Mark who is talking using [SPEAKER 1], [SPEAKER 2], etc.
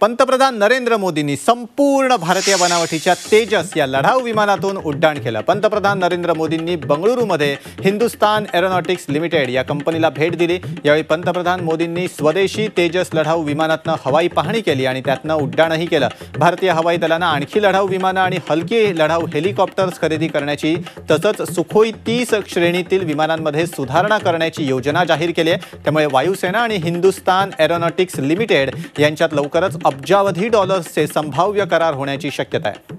[SPEAKER 1] पंतप्रधान नरेंद्र मोदींनी संपूर्ण भारतीय बनावटीच्या तेजस या लढाऊ विमानातून उड्डाण केलं पंतप्रधान नरेंद्र मोदींनी बंगळुरूमध्ये हिंदुस्तान एरोनॉटिक्स लिमिटेड या कंपनीला भेट दिली यावेळी पंतप्रधान मोदींनी स्वदेशी तेजस लढाऊ विमानातनं हवाई पाहणी केली आणि त्यातनं उड्डाणही केलं भारतीय हवाई दलानं आणखी लढाऊ विमानं आणि हलकी लढाऊ हेलिकॉप्टर्स खरेदी करण्याची तसंच सुखोई तीस श्रेणीतील विमानांमध्ये सुधारणा करण्याची योजना जाहीर केली आहे त्यामुळे वायुसेना आणि हिंदुस्तान एरोनॉटिक्स लिमिटेड यांच्यात लवकरच अब्जावधि डॉलर्स से संभाव्य करार होने की शक्यता है